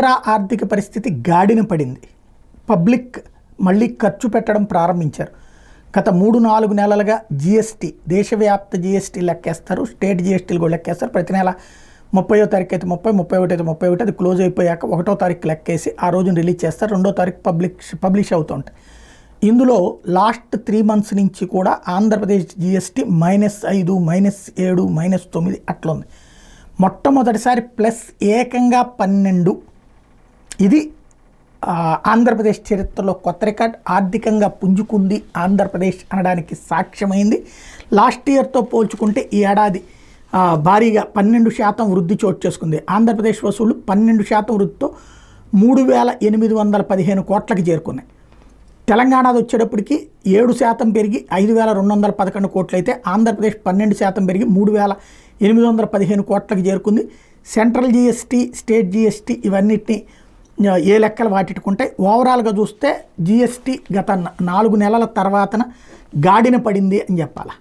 కేంద్ర ఆర్థిక పరిస్థితి గాడిన పడింది పబ్లిక్ మళ్ళీ ఖర్చు పెట్టడం ప్రారంభించారు గత మూడు నాలుగు నెలలుగా జిఎస్టీ దేశవ్యాప్త జిఎస్టీ లెక్కేస్తారు స్టేట్ జిఎస్టీలు కూడా లెక్కేస్తారు ప్రతి నెల ముప్పయో తారీఖు అయితే ముప్పై ముప్పై ఒకటి అయితే ముప్పై ఒకటి అది క్లోజ్ అయిపోయాక ఒకటో తారీఖు లెక్కేసి ఆ రోజున రిలీజ్ చేస్తారు రెండో తారీఖు పబ్లిష్ పబ్లిష్ అవుతుంటాయి ఇందులో లాస్ట్ త్రీ మంత్స్ నుంచి కూడా ఆంధ్రప్రదేశ్ జిఎస్టీ మైనస్ ఐదు మైనస్ ఏడు మైనస్ తొమ్మిది అట్లుంది మొట్టమొదటిసారి ప్లస్ ఏకంగా పన్నెండు ఇది ఆంధ్రప్రదేశ్ చరిత్రలో కొత్త రికార్డ్ ఆర్థికంగా పుంజుకుంది ఆంధ్రప్రదేశ్ అనడానికి సాక్ష్యమైంది లాస్ట్ ఇయర్తో పోల్చుకుంటే ఈ ఏడాది భారీగా పన్నెండు శాతం వృద్ధి చోటు చేసుకుంది ఆంధ్రప్రదేశ్ వసూళ్లు పన్నెండు శాతం వృద్ధితో మూడు వేల ఎనిమిది వందల పదిహేను కోట్లకి చేరుకున్నాయి తెలంగాణది వచ్చేటప్పటికి ఏడు శాతం పెరిగి ఐదు వేల రెండు వందల పదకొండు కోట్లయితే ఆంధ్రప్రదేశ్ పన్నెండు శాతం పెరిగి మూడు వేల ఎనిమిది వందల పదిహేను కోట్లకి చేరుకుంది సెంట్రల్ జీఎస్టీ స్టేట్ జీఎస్టీ ఇవన్నిటిని ఏ లెక్కలు వాటికుంటాయి ఓవరాల్గా చూస్తే జిఎస్టీ గత నాలుగు నెలల తర్వాతన గాడిన పడింది అని చెప్పాలా